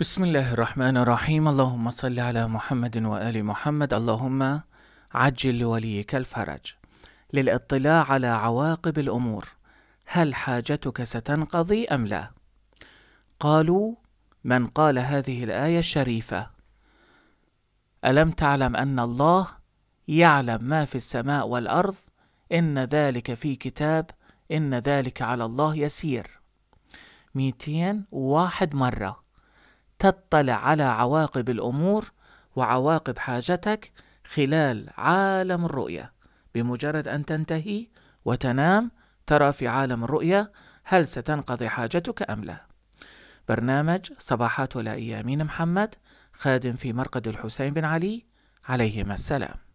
بسم الله الرحمن الرحيم اللهم صل على محمد وآل محمد اللهم عجل لوليك الفرج للاطلاع على عواقب الأمور هل حاجتك ستنقضي أم لا قالوا من قال هذه الآية الشريفة ألم تعلم أن الله يعلم ما في السماء والأرض إن ذلك في كتاب إن ذلك على الله يسير 201 مرة تطلع على عواقب الأمور وعواقب حاجتك خلال عالم الرؤية بمجرد أن تنتهي وتنام ترى في عالم الرؤية هل ستنقضي حاجتك أم لا برنامج صباحات ولا أيامين محمد خادم في مرقد الحسين بن علي عليهما السلام